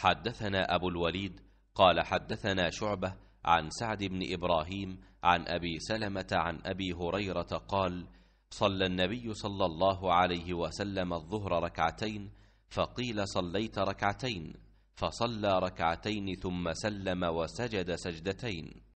حدثنا أبو الوليد قال حدثنا شعبة عن سعد بن إبراهيم عن أبي سلمة عن أبي هريرة قال صلى النبي صلى الله عليه وسلم الظهر ركعتين فقيل صليت ركعتين فصلى ركعتين ثم سلم وسجد سجدتين